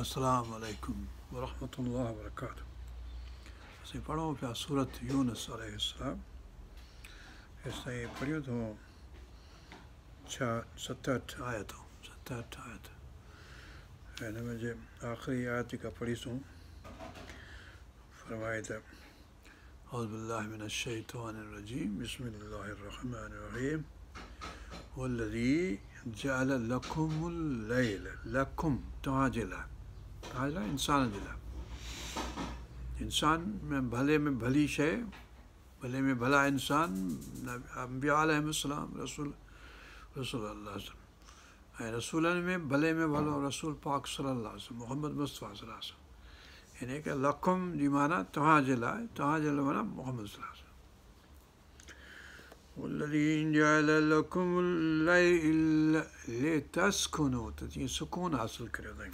السلام عليكم ورحمة الله وبركاته असीं في سورة يونس عليه السلام ताईं पढ़ियो अथऊं छा सत अठ आयत सत अठ آخر آيات हिन में जे आख़िरी أعوذ بالله من الشيطان الرجيم بسم الله الرحمن الرحيم والذي جعل لكم الليل لكم تواجه انسان انسان انسان میں میں میں میں میں بھلے بھلے بھلے بھلی شے بھلا انبیاء علیہ السلام رسول رسول رسول اللہ وسلم رسولن پاک صلی اللہ علیہ وسلم محمد مصطفیٰ صلی اللہ علیہ وسلم یعنی لکھم جی مانا تہاں تہاں لخم محمد صلی اللہ علیہ وسلم جعل سکون حاصل کرے دیں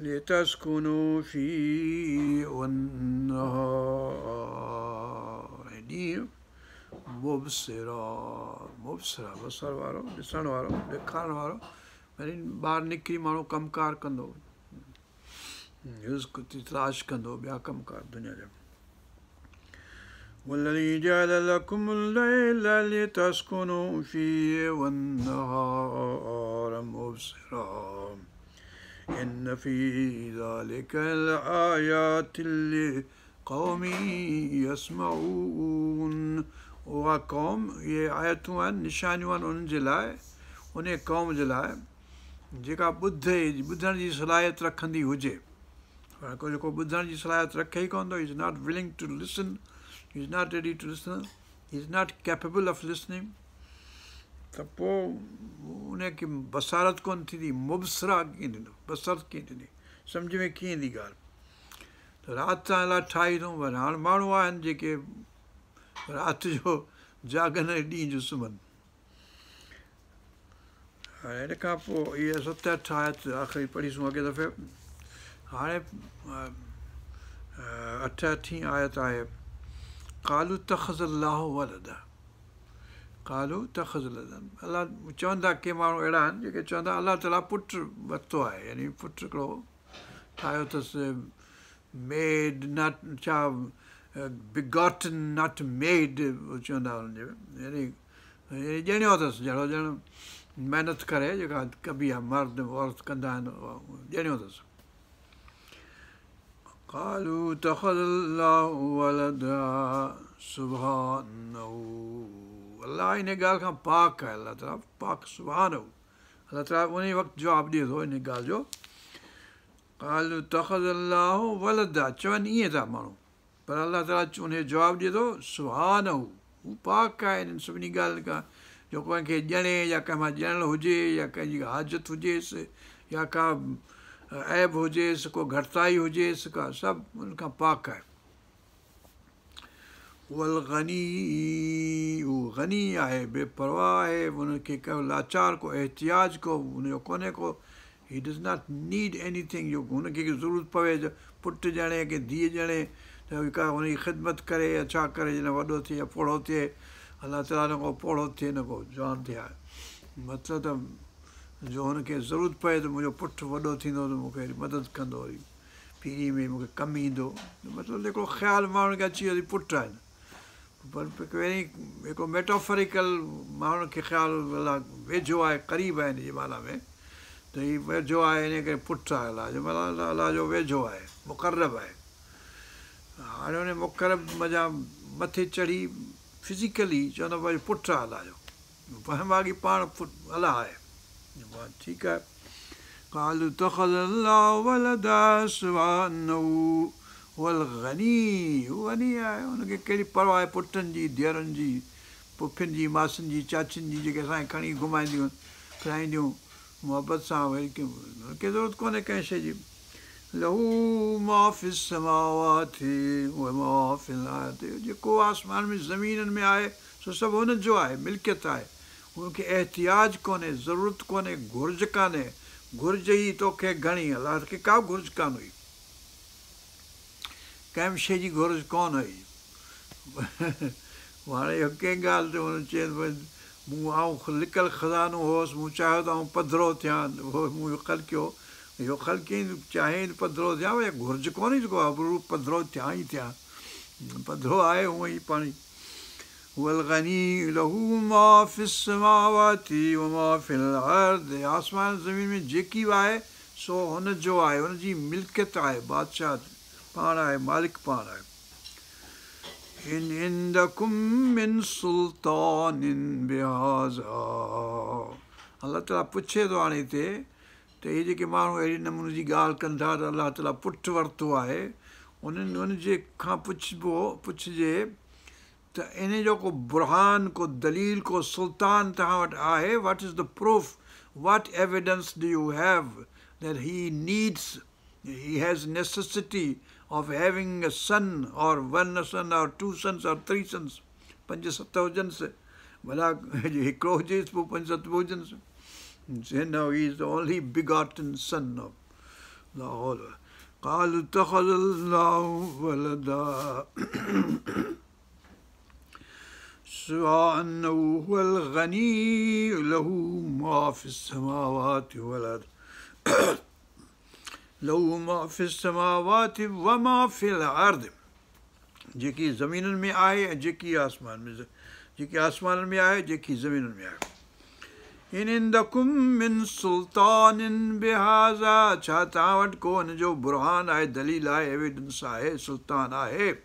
لتسكنوا فيه والنهار ॾींहुं मुबसिरा मुबसिरा बसर वारो ॾिसण वारो ॾेखारण वारो वरी ॿाहिरि निकिरी माण्हू कमकार कंदो युज़ तराश कंदो ॿिया कमकार दुनिया जा والذي جعل لكم الليل لتسكنوا فيه والنهار مبصرا आयतूं आहिनि निशानियूं आहिनि उन्हनि जे लाइ उन क़ौम जे लाइ जेका ॿुध ॿुधण जी सलाहियत रखंदी हुजे हाणे को जेको ॿुधण जी सलाहियत रखे ई कोन थो is not willing to listen He is not ready to listen He is not capable of listening त पोइ उन खे बसारत कोन थींदी मुबसरा कीअं थींदो बसरत कीअं थींदी सम्झ में कीअं ईंदी ॻाल्हि त राति सां अलाए ठाही अथऊं पर हाणे माण्हू आहिनि जेके राति जो जागन ॾींहं जो सुम्हनि हाणे हिन खां पोइ इहे सत अठ आयत आख़िरी पढ़ीसूं अॻे दफ़े हाणे अठ अठी आयत आहे कालू तख़ज़ अलाह वलदा कालो तखज़न अल अलाह चवंदा के माण्हू अहिड़ा आहिनि जेके चवंदा अलाह ताला पुटु वरितो आहे यानी पुटु हिकिड़ो ठाहियो अथसि मेड नॉट छा नॉट मेड चवंदा हुनजे यानी ॼणियो अथसि जहिड़ो ॼण महिनत करे जेका कबी आहे मर्द औरत कंदा आहिनि ॼणियो अथसि कालू तखज़ اللہ ان کا پاک ہے اللہ تعالیٰ پاکان ہو اللہ تعالیٰ انقاب دے تو ان گال تخذ اللہ چون یہ مو اللہ تعالیٰ انباب دے تو پاک ہے ان سبھی گال کا جو کنگ جنے یا کہا جیل ہوجی یا کہی جی حاجت ہوج یا کاب ہوج کو گھٹتائی ہوجس کا سب ان کا پاک ہے والغنی غنی ہے بے پرواہ ہے ان کے لاچار کو احتیاج کو ان کونے کو he does not need anything جو ان کی ضرورت پوے جو پڑے کہ دھی جائے خدمت کرے یا وڈو تھے یا پوڑھو تھے اللہ تعالیٰ نہ کو پوڑھو تھے نہ کو جوان جان تھی آپ تو جو ان کے ضرورت پے تو مجھے پٹ وڈو تھی تو مجھے مدد کرو پیری میں مجھے کم ہی مطلب ایک خیال میرے اچیے پٹن ہے पर पहिरीं हिकिड़ो मेटोफरिकल माण्हुनि खे ख़्यालु अलाए वेझो आहे क़रीब आहे हिन जे माना में त हीउ वेझो आहे हिन करे पुटु आहे अलाह जो माना अलाह जो वेझो आहे मुक़रर आहे हाणे हुन मुक़रब मज़ा मथे चढ़ी फिज़िकली चवंदो भई पुटु आहे अलाह अलायो भाॻी पाण अलाह आहे ठीकु आहे उहो गनी हू गनी आहे हुनखे कहिड़ी परवाह आहे पुटनि जी धीअरुनि जी पुफियुनि जी मासियुनि जी चाचियुनि जी जेके असांखे खणी घुमाईंदियूं आहिनि मुहबत सां वरी कंहिं हुनखे ज़रूरत कोन्हे कंहिं शइ जी लहू जेको आसमान में ज़मीननि में आहे सो सभु जो आहे मिल्कियत आहे हुनखे एहतियाज कोन्हे ज़रूरत कोन्हे घुर्ज कान्हे घुर्ज ई तोखे घणी अलाह खे का घुर्ज कान हुई کئی شی گرج کون آئی ہاں کال تو چین لکل خزانہ ہوسوں چاہیے تو آؤں پدھر تھیاں خل کیا چاہیں پدرو گرج کو پدھر تھیاں ہی تھیاں پدھر آئے ہو پانی آسمان زمین میں جی سو انجوائے ملکیت ہے بادشاہ پانا مالک پا ہے اللہ تعالیٰ ہاں تو یہ موڑ نمونے کی اللہ تعالیٰ پٹ وا ان کے پوچھب پوچھے تو انجو کو کوئی برہان کو دلیل کو سلطان تھی what is the proof what evidence do you have then he needs has nest of having a son or one son or two sons or three sons, Panchasatavojan se, Vala crores, Panchasatavojan se. Say now he is the only begotten son of the whole. قال اتخذ الله ولدا سواء أنه هو الغني له ما في السماوات والأرض लहू ما في السماوات وما في الأرض جيكي زمين में آي جيكي آسمان مي جيكي آسمان आसमाननि آي جيكي زمين ज़मीननि آي إن عندكم من سلطان بهذا बिहाज़ा وٹ तव्हां वटि को हिन जो बुरहान आहे दलील आहे एविडेंस आहे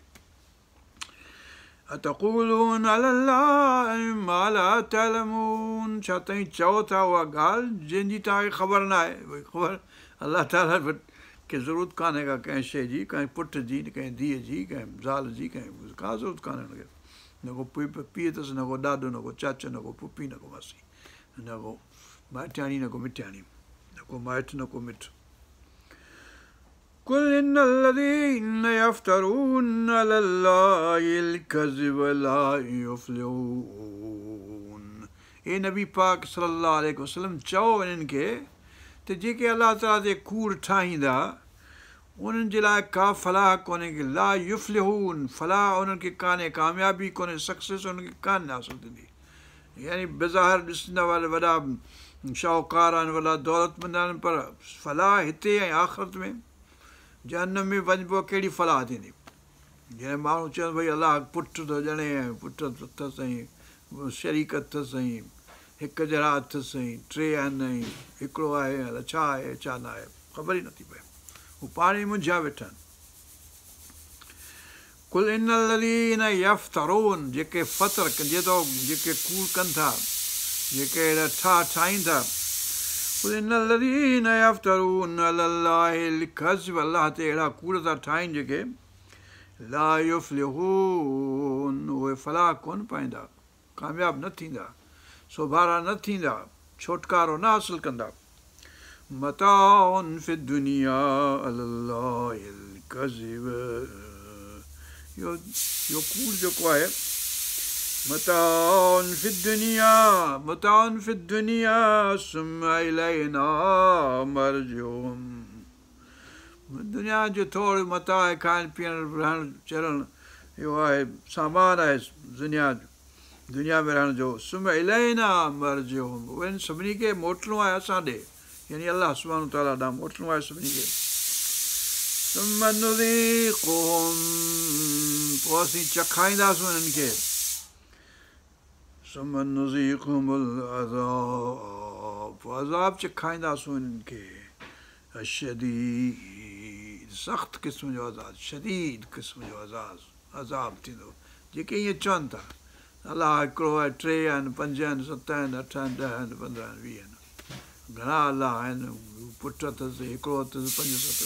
أتقولون على الله ما لا تعلمون छा तव्हीं चओ था उहा ॻाल्हि जंहिंजी तव्हांखे ख़बर न आहे भई ख़बर کہ ضرورت کانے کا کہیں شے جی کہیں پٹ جی کی دھی جی، کہیں زال جی، کہیں کہاں ضرورت کو پی ات نہ کو داڈو نو چاچا کو پوپھی نہ کو ماسی نہ کو مائٹھیانی نہ کو مٹیا کو مائٹ لا کو اے نبی پاک صلی اللہ علیہ وسلم کے त जेके अलाह ताला ते कूड़ ठाहींदा उन्हनि जे लाइ का फलाह कोन्हे की ला यूफ़ल फलाह उन्हनि खे कान्हे कामयाबी कोन्हे सक्सेस उन्हनि खे कान हासिलु थींदी यानी बज़ाहिर ॾिसंदा वरी वॾा शाहूकार आहिनि वॾा दौलतमंद आहिनि पर फलाह हिते ऐं आख़िरत में जन में वञिबो कहिड़ी फलाह थींदी जंहिं माण्हू चवनि भई अलाह पुटु थो ॼणे ऐं पुटु अथसि ऐं शरीक अथसि ऐं हिकु जहिड़ा हथ सही टे आहिनि ऐं हिकिड़ो आहे छा आहे छा न आहे ख़बर ई नथी पए हू पाण ई मुंझिया वेठा आहिनि कुल इन लड़ीन यरून जेके फतर जे थो जेके कूड़ कनि था जेके अहिड़ा ठाहिनि था कुल इन अलाह ते अहिड़ा कूड़ था ठाहिनि जेके लाइफ उहे फलाह कोन पाईंदा कामयाबु न थींदा सुभारा न थींदा छुटकारो न हासिलु कंदा दुनिया जो थोरो मता आहे खाइण पीअण रहण चढ़णु इहो आहे सामान आहे दुनिया जो दुनिया में रहण जो सुम्ह इलाही न मर जो सभिनी खे मोटणो आहे असां ॾे यानी अलाह सुमानो ताला ॾाढो मोटणो आहे सभिनी खे चखाईंदासीं सख़्त क़िस्म जो अज़ाज़ शदी क़िस्म जो अज़ाज़ अज़ाब थींदो जेके इहे चवनि था अलाह हिकिड़ो आहे टे आहिनि पंज आहिनि सत आहिनि अठ आहिनि ॾह आहिनि पंद्रहं आहिनि वीह आहिनि घणा अलाह आहिनि पुटु अथसि हिकिड़ो अथसि पंज सत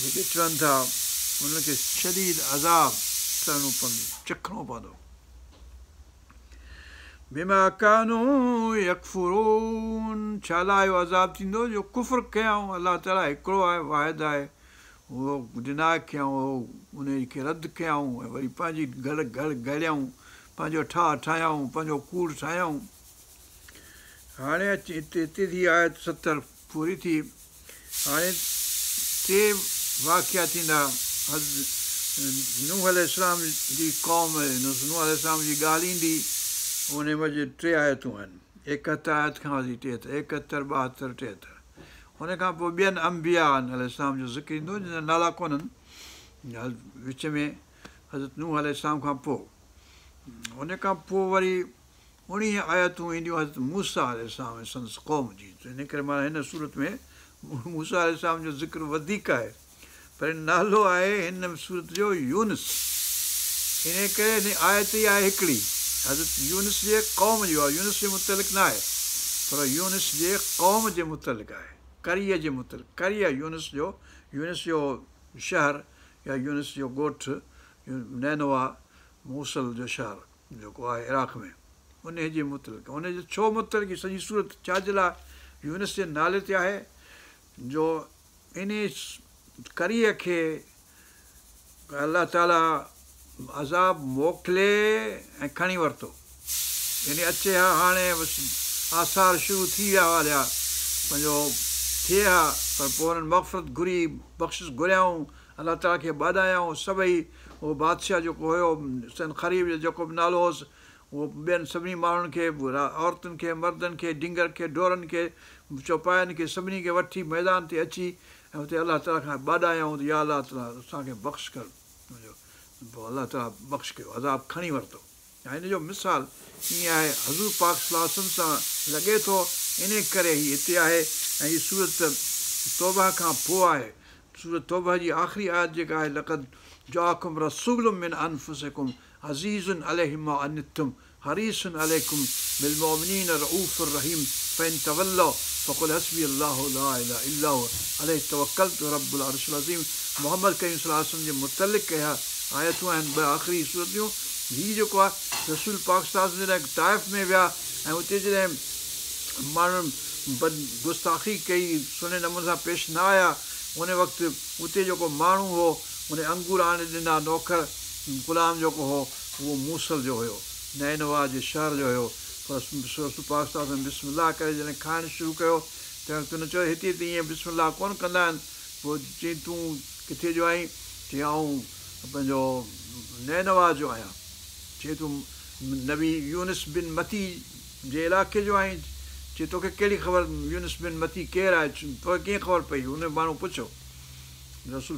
जेके चवनि था हुनखे शरीर अज़ाबु करिणो पवंदो चखिणो पवंदो छा अला इहो अज़ाबु थींदो जो कुफ़ कयऊं अलाह ताला हिकिड़ो आहे वाइद आहे उहो दिनायक कयऊं उहो उन खे रदि कयऊं ऐं वरी पंहिंजी घर घर घड़ियऊं पंहिंजो ठाह ठाहियऊं पंहिंजो कूड़ ठाहियऊं हाणे अची हिते हिते जी आयत सतरि पूरी थी हाणे टे वाक़िया थींदा सूनू हल इस्लाम जी क़ौम सूनूहल इस्लाम जी ॻाल्हि ईंदी उन जी टे आयतूं आहिनि एकहतरि आयत खां वठी टेहतरि एकहतरि ॿाहतरि टेहतरि उनखां पोइ ॿियनि अंबिया आलाम जो ज़िक्रु ईंदो जंहिंजा नाला कोन्हनि विच में हज़रत नूह आल शाम खां पोइ उनखां पोइ वरी उणिवीह आयतूं ईंदियूं हज़रत मूसा आले साम संदसि क़ौम जी हिन करे माना हिन सूरत में मूसा आले साम जो ज़िक्रु वधीक आहे पर नालो आहे हिन सूरत जो यूनस हिन करे हिन आयत ई आहे हिकिड़ी हज़रत यूनिस जे क़ौम जो आहे यूनिस जे मुतलिक़ न आहे पर यूनिस जे क़ौम जे करीअ जे मुतल करीअ यूनिस जो यूनिस जो शहरु या यूनिस जो ॻोठु नैनो मूसल जो शहरु जेको आहे इराक में उन जे मुतल मुतलिक़ छो मुतल की सॼी सूरत लाइ यूनिस जे नाले ते आहे जो इन करीअ खे अलाह ताला अज़ाब मोकिले ऐं खणी वरितो यानी अचे हा हाणे बसि आसार शुरू थी विया हुआ पंहिंजो تھے ہاں پر مقفت گھری بخش گھریاؤں اللہ تعالیٰ کے بایاں سبھی وہ بادشاہ جو ہو سن خریف جو نالوس وہ بین سی ماحول کے عورتوں کے مردوں کے ڈیگر کے ڈورن کے چوپائے کے سبھی ویٹ میدان سے اچھی اللہ تعالیٰ باایاؤں تو یا اللہ تعالیٰ اختر بخش کر اللہ تعالیٰ بخش کر عذاب کھائی ویزوں یعنی مثال یہ حضور پاک صلاح سنت لگے تو इन करे ही इत आहे ऐं हीअ सूरत तौबा खां पोइ आहे सूरत तौबा जी आख़िरी आयत जेका आहे लक़द जाकुम रसूल मिन अनफुसकुम अज़ीज़ुन अलहिमा अनितुम हरीसन अलैकुम बिल मोमिनीन रऊफ़ुर रहीम फ़ैन तवल्लो फ़कुल हसबी अलाह अलह तवकल रबुल अरशल अज़ीम मोहम्मद करीम सलाहु जे मुतलिक़ कया आयतूं आहिनि ॿ आख़िरी सूरतियूं हीउ जेको आहे रसूल पाक सलाहु जॾहिं ताइफ़ में विया ऐं उते जॾहिं माण्हुनि बद गुस्ताखी कई सुहिणे नमूने सां पेश न आया उन वक़्तु उते जेको माण्हू हुओ उन अंगूर आणे ॾिना नौकर ग़ुलाम जेको हुओ उहो मूसल जो हुयो नैनवा जे शहर जो हुयोसि पास्ता बिस्मला करे जॾहिं खाइणु शुरू कयो त हुन चयो हिते त ईअं बिस्मा कोन कंदा आहिनि पोइ चईं तूं किथे जो आहीं चई आऊं पंहिंजो नैनवा जो आहियां चई तूं नबी यूनिस बिन मथी जे इलाइक़े जो आहीं चए तोखे कहिड़ी ख़बर यूनिस बिन मथी केरु आहे तोखे कीअं ख़बर पई हुन माण्हू पुछो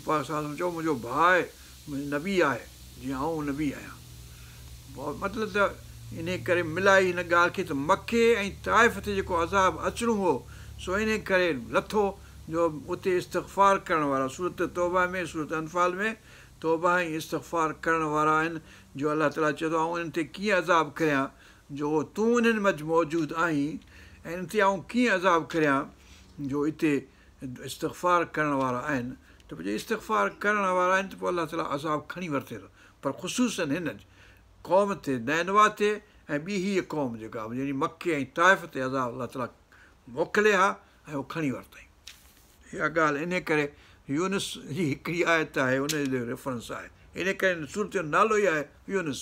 पाक साह चयो मुंहिंजो भाउ आहे मुंहिंजी नबी आहे जीअं आऊं नबी आहियां मतिलबु त इन करे मिलाई हिन ॻाल्हि खे त मखे ऐं ताइफ़ ते जेको अज़ाब अचिणो हो सो इन करे लथो जो उते इस्तफ़ार करण वारा सूरत तौबा में सूरत अनफाल में तौबा ऐं इस्तफ़ार करण वारा आहिनि जो अलाह ताला चयो ऐं उन्हनि ते कीअं अज़ाब कयां जो तूं इन्हनि मंझि मौजूदु आहीं ऐं इन ते आऊं कीअं अज़ाब करियां जो हिते इस्तफ़ार करण वारा आहिनि त पोइ जे इस्तफ़ार करण वारा आहिनि त पोइ अलाह ताला अज़ाब खणी वरिते थो पर ख़ुशूसनि हिन क़ौम ते नैनवा ते ऐं ॿी हीअ क़ौम जेका यानी मके ऐं ताइफ़ ते अज़ाब अलाह ताला मोकिले हा ऐं उहो खणी वरितईं इहा ॻाल्हि इन करे यूनिस जी हिकिड़ी आयत आहे हुनजे रेफरेंस आहे इन करे सूरत जो नालो ई आहे यूनिस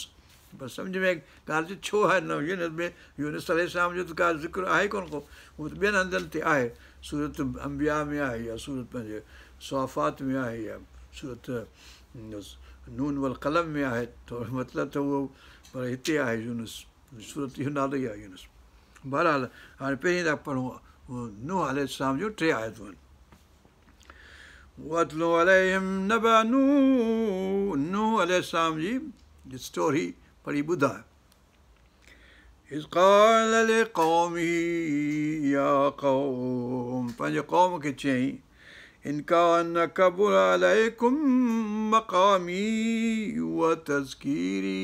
पर सम्झ में ॻाल्हि छो आहे न निस में यूनस अल जो त का ज़िक्र आहे कोन को उहो त ॿियनि हंधनि ते आहे सूरत अंबिया में आहे या सूरत पंहिंजे शफ़ात में आहे या सूरत नून वल कलम में आहे थोरो मतिलबु त उहो पर हिते आहे यूनस सूरत जो नालो ई आहे यूनस बहरहाल हाणे पहिरीं त पढ़ूं नूह अ शाम जूं टे आयतूं आहिनि आयूं शाम जी वरी ॿुधायो पंहिंजे क़ौम खे चयईं इनकान मक़ामी उहा तज़कीरी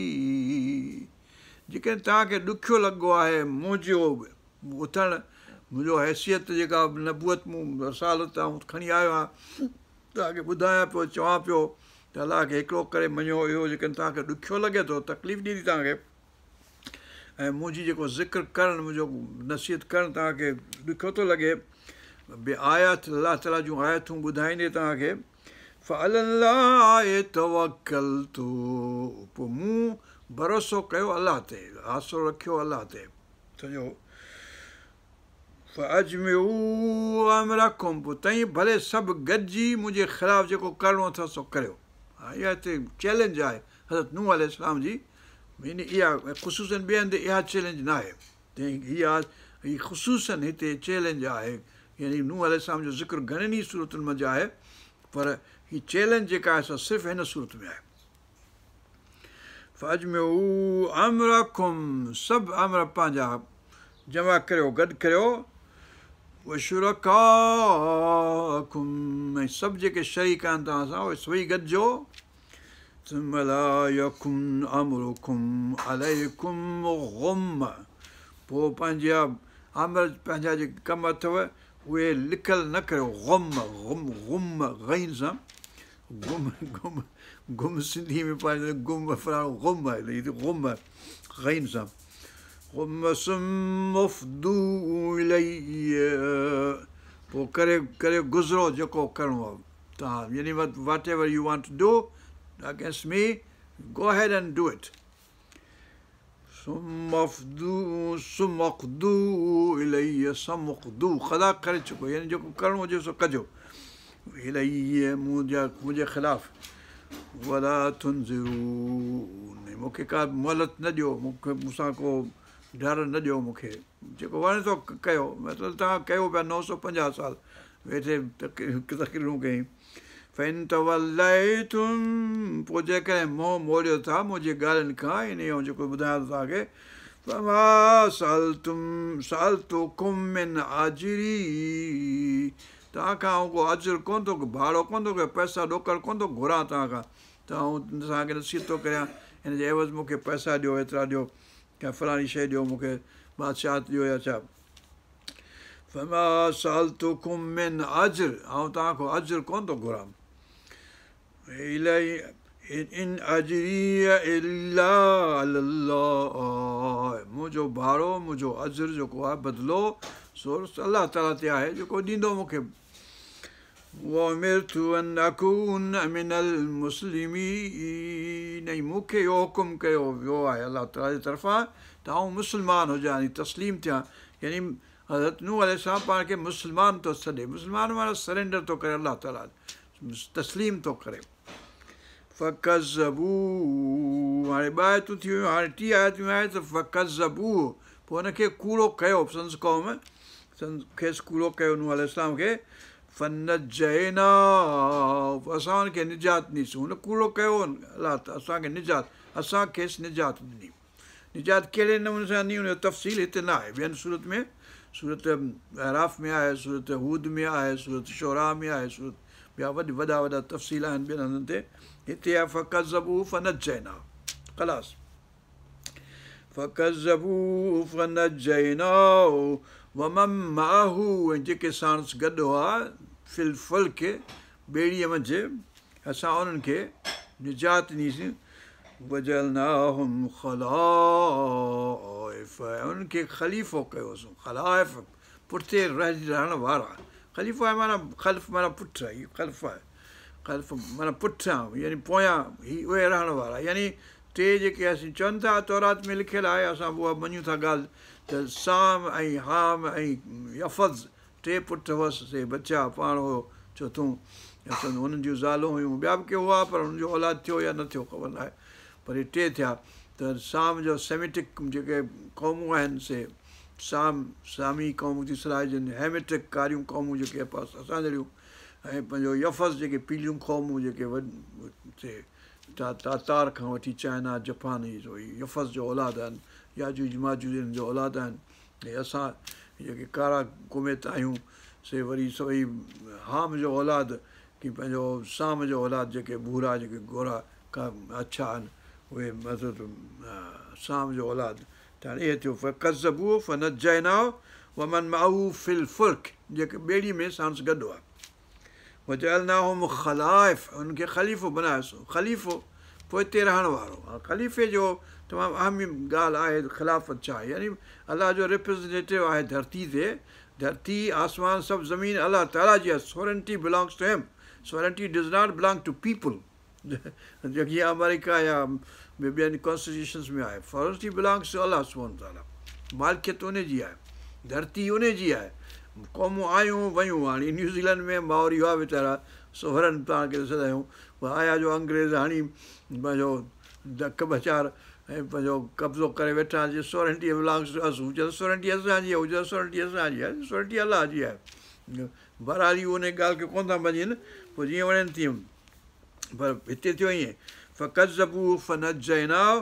जेकॾहिं तव्हांखे ॾुखियो लॻो आहे मुंहिंजो उथणु मुंहिंजो हैसियत जेका नबूअत मूं रसालत त खणी आयो आहियां तव्हांखे ॿुधायां पियो चवां पियो त अलाह खे हिकिड़ो करे मञियो इहो जेके तव्हांखे ॾुखियो लॻे थो तकलीफ़ ॾींदी तव्हांखे ऐं मुंहिंजी जेको ज़िक्र करणु मुंहिंजो नसीहत करणु तव्हांखे ॾुखियो थो लॻे भई आयात अलाह ताला जूं आयूं ॿुधाईंदे तव्हांखे पोइ मूं भरोसो कयो अलाह ते आसरो रखियो अलाह ते सॼो अजमेर पोइ तई भले सभु गॾिजी मुंहिंजे ख़िलाफ़ु जेको करिणो अथसि सो करियो हा इहा हिते चैलेंज आहे हज़रत नू अल इस्लाम जी हिन इहा ख़ुशूसनि ॿिए हंधि इहा चैलेंज न आहे तंहिं इहा ख़ुशूसनि हिते चैलेंज आहे यानी नू अल इस्लाम जो ज़िक्र घणनि ई सूरतुनि मंझि आहे पर हीअ चैलेंज जेका आहे सिर्फ़ु हिन सूरत में आहे अमर खुम सभु अमर पंहिंजा जमा करियो गॾु करियो खुम ऐं सभु जेके शरीक आहिनि तव्हां सां उहे सभई गॾिजो ثم لا يكن امركم عليكم غم بو پنجاب امر پنجا جي كما تو وي لکل نہ کرو غم غم غم غين زم غم غم غم سندي مي پاي غم فر غم لي غم غين زم غم سم مفدو الي بو کرے کرے گزرو جو کو تا يعني whatever you want to do against me, go ahead and do it. मूंखे का मोहलत न ॾियो मूंखे मूंसां को डार न ॾियो मूंखे जेको वणे थो कयो मतिलबु तव्हां कयो पिया नौ सौ पंजाहु साल वेठे तकरीरूं कई تم ऐं موہ موڑی تھا مجھے گالن کا کو اجر کون تو بھاڑو کون تو پیسہ ڈوکر کون تو گھرا تا تو نصیب تو کریں ان یعنی کے جی عوض مجھے پیسہ دے ایترا دے یا فرانی شی ڈاک بات فا سالت اور ہاں، تا اجر کون تو إلي إن أجري إلا على الله مجھو بھارو مجھو عذر جو کو آئے بدلو سورس اللہ تعالیٰ تے آئے آية، جو کو دین دو مکب وَأْمِرْتُ أَنْ أَكُونَ مِنَ الْمُسْلِمِينَ نہیں مکھے یہ حکم کرے ہو جو آئے آية اللہ تعالیٰ طرف آئے تاہوں مسلمان ہو جانی تسلیم تیا یعنی يعني حضرت نو علیہ السلام پاہ کے مسلمان تو سلے مسلمان مارا سرنڈر تو کرے اللہ تعالیٰ تسلیم تو کرے फक ज़बू हाणे ॿ आयतूं थी वियूं हाणे टी आयतूं आहे त फ़करु ज़बू पोइ हुनखे कूड़ो कयो संस क़ौम संस खेसि कूड़ो कयो उन खे फ़नत जयना असां हुनखे निजात ॾिनीसीं हुन कूड़ो कयो असांखे निजात असांखेसि निजात ॾिनी निजात कहिड़े नमूने सां ॾिनी हुन जो तफ़सील हिते न आहे वेहनि सूरत में सूरत एराफ़ में आहे सूरत हूद में आहे सूरत शौराह में आहे सूरत بيعود ودا ودا تفصيلا بين هنده هتيا فكذبوه فنجينا خلاص فكذبوه فنجينا ومن معه وجلناهم خلائف ان کے خلیفو کہو خلائف پرتے رہ جانا وارا ख़लीफ़ो आहे माना ख़ल माना पुठि आहे हीअ ख़लफ़ आहे ख़लफ़ माना पुठियां यानी पोयां ही उहे रहण वारा यानी टे जेके असीं चवनि था तौरात में लिखियलु आहे असां उहा मञूं था ॻाल्हि त साम ऐं हाम ऐं यफ़ज़ टे पुट हुअसि से बचा पाण हुओ चोथूं असां हुननि जूं ज़ालूं हुयूं ॿिया बि के हुआ पर हुननि जो औलाद थियो या न थियो ख़बर न आहे पर ही टे थिया त साम जो सेमेटिक जेके क़ौमूं आहिनि से साम सामी क़ौमूं थी सलाइजनि हैमियत कारियूं क़ौमूं जेके पास असां जहिड़ियूं ऐं पंहिंजो यफ़ज़ जेके पीलियूं क़ौमूं जेके वॾे तातार खां वठी चाइना जपान जापान यफ़ज़ जो औलाद आहिनि या जूज जिन जो औलाद आहिनि ऐं असां जेके कारा कुमेत आहियूं से वरी सभई हाम जो औलाद की पंहिंजो साम जो औलाद जेके भूरा जेके गोरा का अछा आहिनि उहे मतिलबु साम जो औलादु یہ فطب فنت جیناؤ و من معاؤ فل فرق جے بےڑی میں سانس گڑھ ہوا وہ چلنا خلائف ان کے خلیف بنائے سو خلیف پوت رہا ہاں خلیفے جو تمام اہم غال ہے خلافت یعنی اللہ جو ریپرزینٹیٹو ہے دھرتی سے دھرتی آسمان سب زمین اللہ تعالیٰ ہے sovereignty belongs to him sovereignty does not belong to people जेकी अमेरिका या ॿियनि कॉन्स्टिट्यूशन्स में आहे फॉरेस्ट बिलोंग्स टू फॉरसी बिलॉंग्ग्स अला मालिकत उनजी आहे धरती उनजी आहे क़ौमूं आयूं वयूं हाणे न्यूज़ीलैंड में मां हुआ वीचारा सोहरनि खे ॾिसंदा आहियूं पोइ आया जो अंग्रेज़ हाणे पंहिंजो धक बचार ऐं पंहिंजो कब्ज़ो करे वेठा जीअं बिलोंग्स टू अस हुजे सोरहंटीह असांजी आहे हुजे सोरहंटीह असांजी आहे सोरंटीह अलाह जी आहे बराली उन ॻाल्हि खे कोन था मञनि पोइ जीअं वणनि थियूं पर हिते थियो ईअं फ़क़त ज़बू फ़नत जैनाव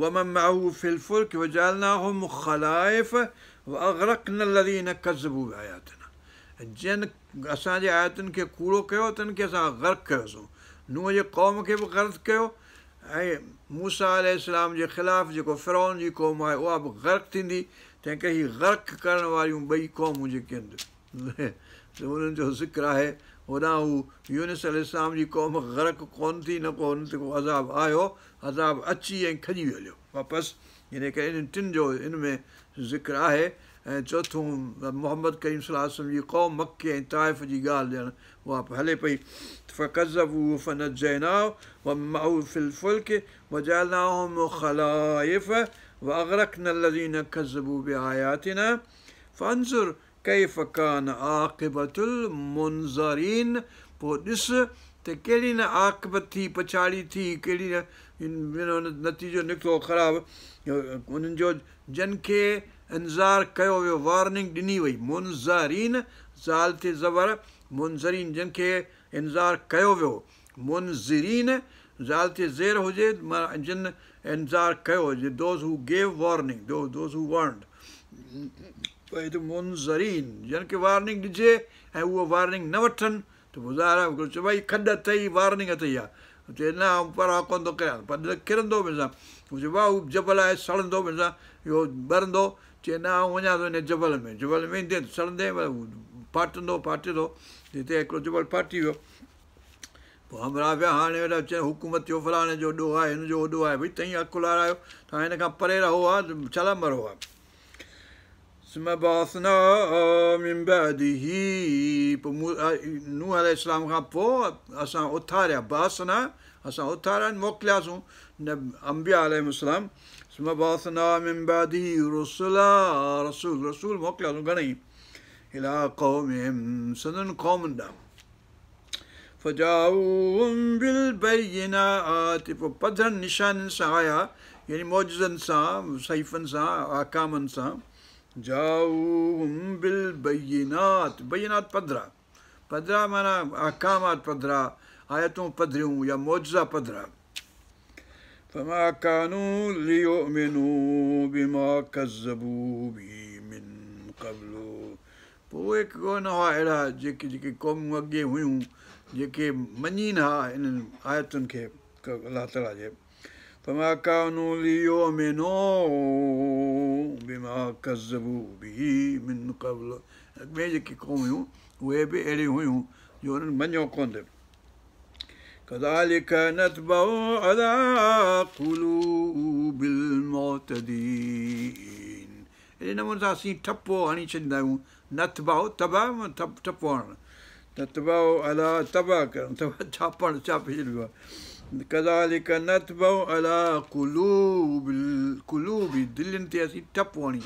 वमन माहू फिलफुल्क वजालना हुम ख़लाइफ़ अगरक न लरी न कज़बू आयातना जिन असांजे आयतुनि खे कूड़ो कयो उन्हनि खे असां गर्क कयोसीं नूह जे क़ौम खे बि गर्क कयो ऐं मूसा इस्लाम जे ख़िलाफ़ु जेको फिरोन जी क़ौम आहे उहा बि गर्क थींदी तंहिं करे हीअ गर्क करण वारियूं ॿई क़ौमूं जेके आहिनि उन्हनि जो ज़िक्र आहे होॾां हू यूनिस इस्लाम जी क़ौम ग़रक कोन थी न को हुन ते को अज़ाब आयो अज़ाब अची ऐं खॼी हलियो वापसि हिन करे इन्हनि टिनि जो हिन में ज़िक्र आहे ऐं चोथों मोहम्मद करीम सलाहु जी क़ौम मके ऐं ताइफ़ जी ॻाल्हि ॼण उहा हले पई फ़क़ज़बू फ़न जैना माउ फिलफुल्क वजालनाम ख़लाइफ़ व अगरक न लज़ीन खज़बू बि आयातिन फ़ंसुर كيف كان न आकिबुल بودس मोज़रीन पोइ ॾिसु त कहिड़ी न आकब थी पछाड़ी थी कहिड़ी नतीजो निकितो ख़राबु उन्हनि जो जिन खे इंतहारु कयो वियो वॉर्निंग ॾिनी वई زبر ज़ाल جن ज़बर انذار जिन खे इंतार कयो वियो मोनज़रीन ज़ाल ते ज़ेरु हुजे मां जिन इंतार कयो हुजे हू गेव वॉर्निंग पर हिते मुंज़रीन यानी की वारनिंग ॾिजे ऐं उहो वारनिंग न वठनि त गुज़ार चइ भई खॾु अथई वारनिंग अथई आहे चए न पर कोन थो कयां पर किरंदो मुंहिंजा वाह हू जबल आहे सड़ंदो मुंहिंजा इहो ॿरंदो चए न ऐं वञा थो हिन जबल में जबल में ईंदे सड़ंदे फाटंदो फाटंदो हिते हिकिड़ो जबल फाटी वियो पोइ हमरा विया हाणे वॾा हुकूमत जो फलाणे जो ओॾो आहे हिनजो जो ओॾो आहे भई तई तईं अकुलारायो तव्हां हिन खां परे रहो आहे छा मरो आहे नू आल इस्लाम खां पोइ असां उथारिया बासना असां उथारिया मोकिलियासीं अंबिया मोकिलियासीं निशाननि सां आया मौजनि सां साईफ़नि सां आकामनि सां पधरा माना पधरा आयतूं पधरियूं या मौजा पधरा हुआ अहिड़ा जेके जेके क़ौमूं منين हुयूं जेके मञीन हुआ इन्हनि आयतुनि खे अलाह ताला जे ما कज़बू बि मिन कबल अॻिमें जेकी क़ौमियूं उहे बि अहिड़ियूं हुयूं जो हुननि मञियो कोन थियो كذلك نتبع على قلوب المعتدين अहिड़े नमूने सां असीं ठपो हणी छॾींदा आहियूं नथबाओ तबाह ठप ठपो हणणु नथबाओ अला तबाह करणु तबाह छापणु छापे छॾिबो आहे ते असीं ठप वणी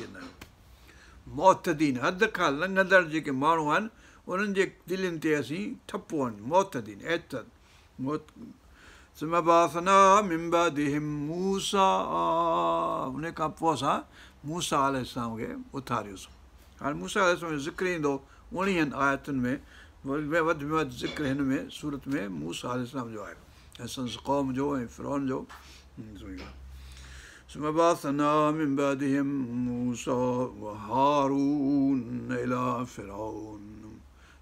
मोहतदीन हद खां लंघंदड़ जेके माण्हू आहिनि उन्हनि जे दिलियुनि ते असीं मिम्बा दिम मूसा उन खां पोइ असां मूसा आल साम खे उथारियोसीं हाणे मूसा ज़िक्र ईंदो उणिवीहनि आयतुनि में वधि में वधि ज़िक्र हिन में सूरत में मूसा आहे ऐं संस क़ौम जो ऐं फिरोन जो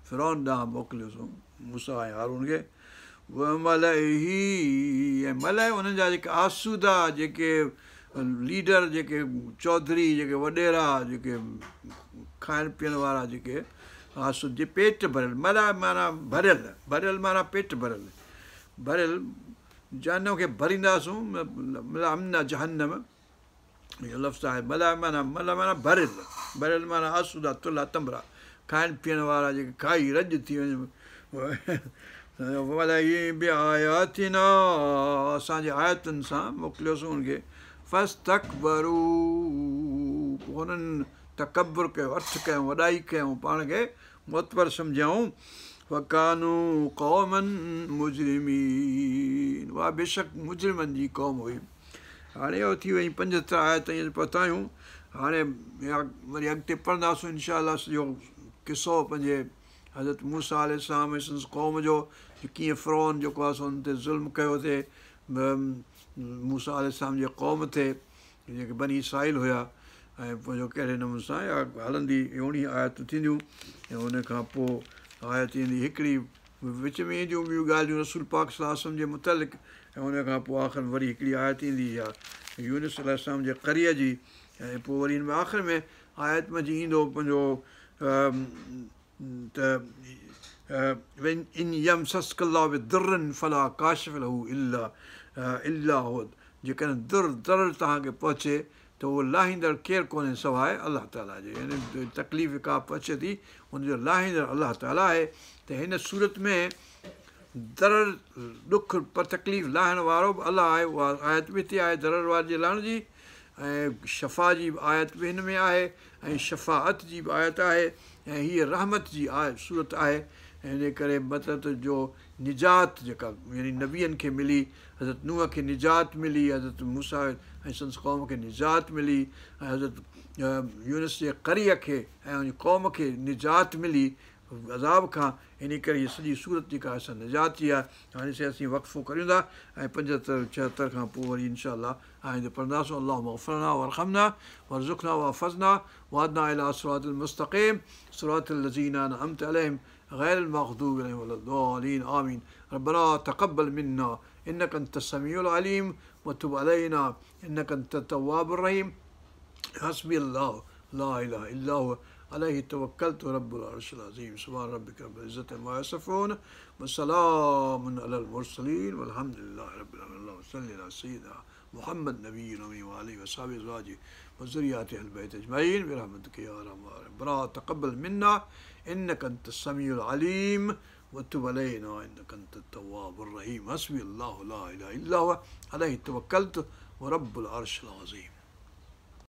फिरोन ॾांहुं मोकिलियोसि ऐं हारून खे मल उन्हनि जा जेके आसूदा जेके लीडर जेके चौधरी जेके वॾेरा जेके खाइण पीअण वारा जेके आसूद जे पेट भरियल मल माना भरियल भरियल माना पेट भरियल भरियल जहनम खे भरींदासूं मतिलबु अमना जहनम इहो लफ़्स आहे मल्हा माना मतलबु माना भरियल भरियल माना आसूदा तुला तंबरा खाइण पीअण वारा जेके खाई रज थी वञनि असांजे आयतुनि सां मोकिलियोसीं हुनखे उनखे हुननि तकबुरु कयो अर्थ कयूं वॾाई कयूं पाण खे मुतबर सम्झऊं बेशक मुजरिमनि जी क़ौम हुई हाणे उहो थी वई पंजहतरि आया आयत पतायूं हाणे वरी अॻिते पढ़ंदासीं इनशा सॼो किसो पंहिंजे हज़रत मूसा अलाम साम सौम जो कीअं फ्रोन जेको आहे सो हुन ते ज़ुल्म कयो थिए मूसा अलाम जे क़ौम थिए जेके बनी साहिल हुया ऐं पंहिंजो कहिड़े नमूने सां हलंदी अहिड़ी आयतूं थींदियूं ऐं हुन खां पोइ आयती ईंदी हिकिड़ी विच में ईंदियूं ॿियूं ॻाल्हियूं रसूल पाक पाकम जे मुतालिक़ ऐं हुन खां पोइ आख़िर वरी हिकिड़ी आयत ईंदी यूनिस अलाम जे करीअ जी ऐं पोइ वरी हिन में आख़िर में आयत में जी ईंदो पंहिंजो त इन यम वि दुरन फला काशफल हू इलाह इल्ला जेकॾहिं दुर दर तव्हांखे पहुचे उहो लाहींदड़ केरु कोन्हे सवाइ अलाह ताला जो यानी तकलीफ़ का बि अचे थी हुनजो लाहींदड़ अलाह ताला आहे त हिन सूरत में दर ॾुख पर तकलीफ़ लाहिण वारो बि अलाह आहे उहा आयत बि थी आहे दरर वार जे लहण जी ऐं शफ़ा जी बि आयत बि हिन में आहे ऐं शफ़ा जी बि आयत आहे ऐं हीअ रहमत जी आहे सूरत आहे हिन जे करे मद जो निजात जेका यानी नबीअनि खे मिली हज़रत नूह खे निजात मिली हज़रत मूसा ऐं संस क़ौम खे निजात मिली ऐं हज़रत यूनस जे करीअ खे ऐं उन क़ौम खे निजात मिली अज़ाब खां इन करे हीअ सॼी सूरत जेका असां निजात थी आहे हाणे से असीं वक़फ़ो करियूं था ऐं पंजहतरि छहतरि खां पोइ वरी इनशा आईंदे पढ़ंदासीं अलाह मफ़रना वरखमना वरज़ुखना वाफ़ज़ना वादना अला सुरात मुस्तक़ीम सुरात लज़ीना अमत अलहम غير المغضوب عليهم ولا الضالين آمين ربنا تقبل منا إنك أنت السميع العليم وتب علينا إنك أنت التواب الرحيم حسبي الله لا إله إلا هو عليه توكلت رب العرش العظيم سبحان ربك رب العزة ما يصفون وسلام على المرسلين والحمد لله رب العالمين اللهم صل على سيدنا محمد نبي الأمي وعليه وصحبه أزواجه وذرياته البيت أجمعين برحمتك يا أرحم الراحمين تقبل منا إنك أنت السميع العليم وتب علينا إنك أنت التواب الرحيم حسبي الله لا إله إلا هو عليه توكلت ورب العرش العظيم